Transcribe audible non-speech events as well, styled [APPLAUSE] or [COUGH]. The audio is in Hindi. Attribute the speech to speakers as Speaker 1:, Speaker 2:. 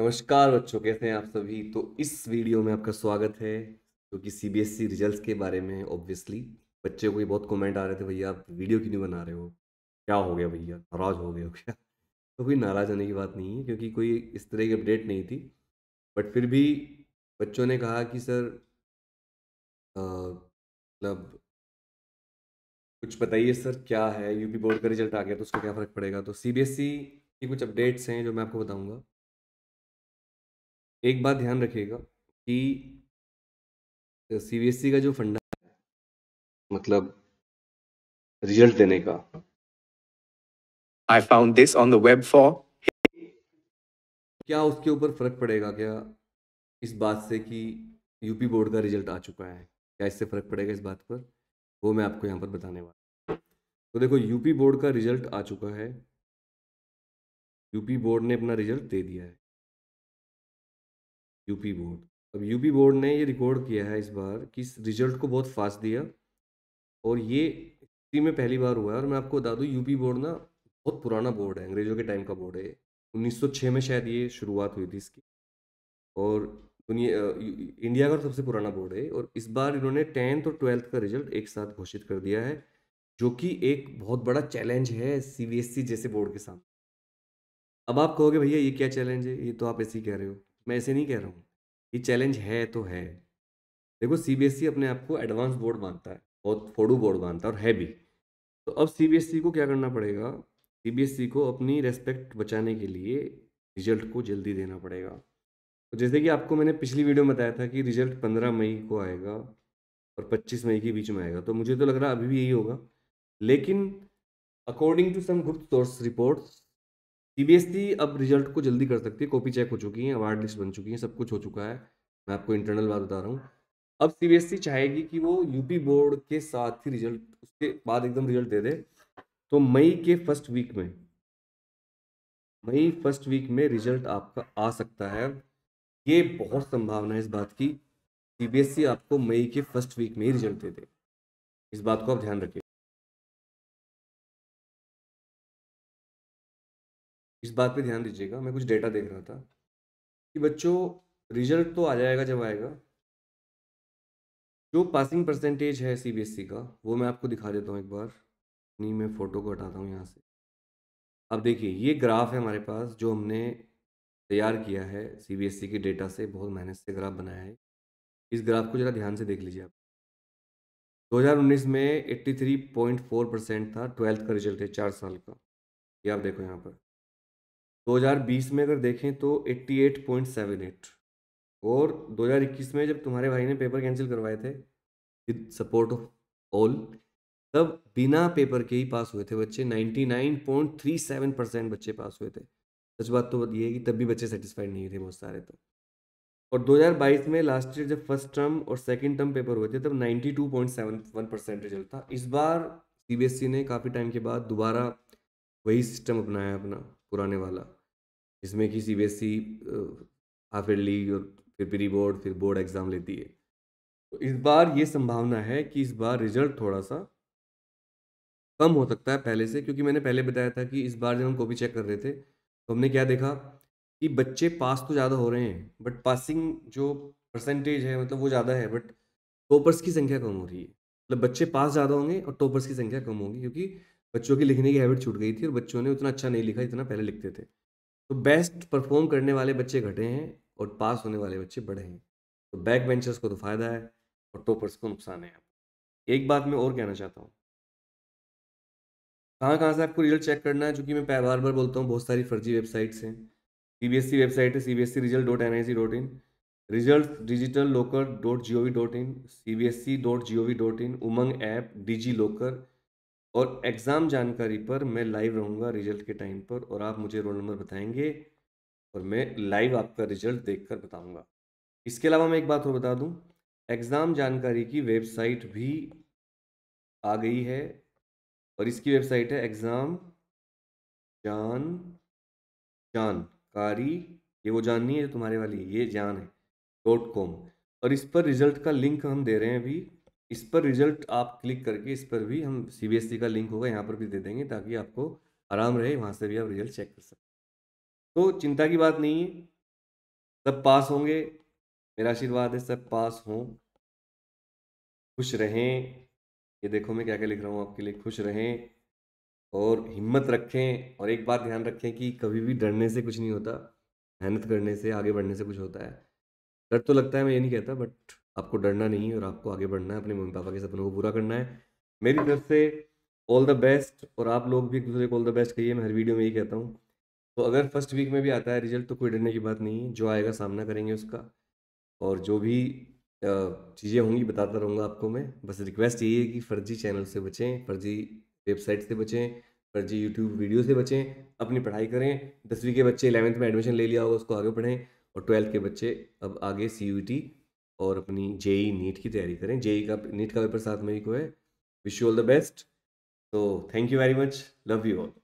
Speaker 1: नमस्कार बच्चों कैसे हैं आप सभी तो इस वीडियो में आपका स्वागत है जो कि C B S E result के बारे में ऑब्वियसली बच्चे को ये बहुत कमेंट आ रहे थे भैया आप वीडियो क्यों नहीं बना रहे हो क्या हो गया भैया नाराज हो गए हो क्या [LAUGHS] तो कोई नाराज होने की बात नहीं है क्योंकि कोई इस तरह की अपडेट नहीं थी बट फिर भी बच्चों ने कहा कि सर मतलब कुछ बताइए सर क्या है यूपी बोर्ड का रिजल्ट आ गया तो उसका क्या फ़र्क पड़ेगा तो सी बी एस की कुछ अपडेट्स हैं जो मैं आपको बताऊँगा एक बात ध्यान रखिएगा कि सीबीएसई e का जो फंडा मतलब रिजल्ट देने का I found this on the web for क्या उसके ऊपर फर्क पड़ेगा क्या इस बात से कि यूपी बोर्ड का रिजल्ट आ चुका है क्या इससे फर्क पड़ेगा इस बात पर वो मैं आपको यहाँ पर बताने वाला तो देखो यूपी बोर्ड का रिजल्ट आ चुका है यूपी बोर्ड ने अपना रिजल्ट दे दिया है यूपी बोर्ड अब यूपी बोर्ड ने ये रिकॉर्ड किया है इस बार कि इस रिजल्ट को बहुत फास्ट दिया और ये हिस्ट्री में पहली बार हुआ है और मैं आपको बता दूँ यूपी बोर्ड ना बहुत पुराना बोर्ड है अंग्रेज़ों के टाइम का बोर्ड है 1906 में शायद ये शुरुआत हुई थी इसकी और दुनिया इंडिया का तो सबसे पुराना बोर्ड है और इस बार इन्होंने टेंथ और ट्वेल्थ का रिजल्ट एक साथ घोषित कर दिया है जो कि एक बहुत बड़ा चैलेंज है सी जैसे बोर्ड के सामने अब आप कहोगे भैया ये क्या चैलेंज है ये तो आप ऐसे ही कह रहे हो मैं ऐसे नहीं कह रहा हूँ ये चैलेंज है तो है देखो सीबीएसई e अपने आप को एडवांस बोर्ड मानता है बहुत फोड़ू बोर्ड मानता है और है भी तो अब सीबीएसई e को क्या करना पड़ेगा सीबीएसई e को अपनी रेस्पेक्ट बचाने के लिए रिजल्ट को जल्दी देना पड़ेगा तो जैसे कि आपको मैंने पिछली वीडियो में बताया था कि रिजल्ट पंद्रह मई को आएगा और पच्चीस मई के बीच में आएगा तो मुझे तो लग रहा अभी भी यही होगा लेकिन according to some good source reports CBSE अब रिजल्ट को जल्दी कर सकती है कॉपी चेक हो चुकी है अवार्ड लिस्ट बन चुकी है सब कुछ हो चुका है मैं आपको इंटरनल बात बता रहा हूँ अब सीबीएसई चाहेगी कि वो यूपी बोर्ड के साथ ही रिजल्ट उसके बाद एकदम रिजल्ट दे दे तो मई के फर्स्ट वीक में मई फर्स्ट वीक में रिजल्ट आपका आ सकता है ये बहुत संभावना है इस बात की सीबीएसई आपको मई के फर्स्ट वीक में ही रिजल्ट दे दे इस बात को आप ध्यान रखिए इस बात पे ध्यान दीजिएगा मैं कुछ डेटा देख रहा था कि बच्चों रिजल्ट तो आ जाएगा जब आएगा जो पासिंग परसेंटेज है सीबीएसई e का वो मैं आपको दिखा देता हूँ एक बार नहीं मैं फ़ोटो को हटाता हूँ यहाँ से अब देखिए ये ग्राफ है हमारे पास जो हमने तैयार किया है सीबीएसई e के डेटा से बहुत मेहनत से ग्राफ बनाया है इस ग्राफ को ज़रा ध्यान से देख लीजिए आप 2019 में 83.4 परसेंट था ट्वेल्थ का रिजल्ट है चार साल का ये आप देखो यहाँ पर 2020 में अगर देखें तो 88.78 और 2021 में जब तुम्हारे भाई ने पेपर कैंसिल करवाए थे विद सपोर्ट ऑफ ऑल तब बिना पेपर के ही पास हुए थे बच्चे 99.37 परसेंट बच्चे पास हुए थे सच बात तो ये है कि तब भी बच्चे सेटिस्फाइड नहीं थे बहुत सारे तो और 2022 में लास्ट ईयर जब फर्स्ट टर्म और सेकंड टर्म पेपर हुए थे तब 92.71 परसेंट रिजल्ट था इस बार सीबीएसई e ने काफ़ी टाइम के बाद दोबारा वही सिस्टम अपनाया अपना पुराने वाला जिसमें कि C B S E half लीग और फिर प्री बोर्ड फिर बोर्ड एग्ज़ाम लेती है तो इस बार ये संभावना है कि इस बार रिजल्ट थोड़ा सा कम हो सकता है पहले से क्योंकि मैंने पहले बताया था कि इस बार जब हम कॉपी चेक कर रहे थे तो हमने क्या देखा कि बच्चे पास तो ज़्यादा हो रहे हैं बट पासिंग जो परसेंटेज है मतलब वो ज़्यादा है बट टॉपर्स की संख्या कम हो रही है मतलब बच्चे पास ज़्यादा होंगे और टॉपर्स की संख्या कम होगी क्योंकि बच्चों की लिखने की हैबिट छूट गई थी और बच्चों ने उतना अच्छा नहीं लिखा जितना पहले लिखते थे तो बेस्ट परफॉर्म करने वाले बच्चे घटे हैं और पास होने वाले बच्चे बढ़े हैं तो बैक बेंचर्स को तो फ़ायदा है और टॉपर्स को नुकसान है एक बात मैं और कहना चाहता हूँ कहाँ कहाँ से आपको रिजल्ट चेक करना है चूँकि मैं बार बार बोलता हूँ बहुत सारी फर्जी वेबसाइट्स हैं C B S C website है C B S C result dot N I C dot in result digital locker dot G O V dot in C B S C dot G O V dot in Umang app D G locker और एग्ज़ाम जानकारी पर मैं लाइव रहूँगा रिजल्ट के टाइम पर और आप मुझे रोल नंबर बताएंगे और मैं लाइव आपका रिजल्ट देख कर बताऊँगा इसके अलावा मैं एक बात और बता दूँ एग्ज़ाम जानकारी की वेबसाइट भी आ गई है और इसकी वेबसाइट है एग्ज़ाम जान जानकारी ये वो जाननी है तुम्हारे वाली ये जान है डॉट कॉम और इस पर रिजल्ट का लिंक हम दे रहे हैं अभी इस पर रिजल्ट आप क्लिक करके इस पर भी हम सी e का लिंक होगा यहाँ पर भी दे देंगे ताकि आपको आराम रहे वहाँ से भी आप रिजल्ट चेक कर सकते तो चिंता की बात नहीं है सब पास होंगे मेरा आशीर्वाद है सब पास हों खुश रहें ये देखो मैं क्या क्या लिख रहा हूँ आपके लिए खुश रहें और हिम्मत रखें और एक बात ध्यान रखें कि कभी भी डरने से कुछ नहीं होता मेहनत करने से आगे बढ़ने से कुछ होता है डर तो लगता है मैं ये नहीं कहता बट आपको डरना नहीं है और आपको आगे बढ़ना है अपने मम्मी पापा के सपनों को पूरा करना है मेरी तरफ से ऑल द बेस्ट और आप लोग भी एक दूसरे को ऑल द बेस्ट कहिए मैं हर वीडियो में यही कहता हूँ तो अगर फर्स्ट वीक में भी आता है रिजल्ट तो कोई डरने की बात नहीं है जो आएगा सामना करेंगे उसका और जो भी चीज़ें होंगी बताता रहूँगा आपको मैं बस रिक्वेस्ट यही है कि फर्जी चैनल से बचें फर्जी वेबसाइट से बचें फर्जी यूट्यूब वीडियो से बचें अपनी पढ़ाई करें दसवीं के बच्चे इलेवंथ में एडमिशन ले लिया होगा उसको आगे पढ़ें और ट्वेल्थ के बच्चे अब आगे सी और अपनी जेई नीट की तैयारी करें जेई का नीट का पेपर सात मई को है wish you all the best तो thank you very much love you all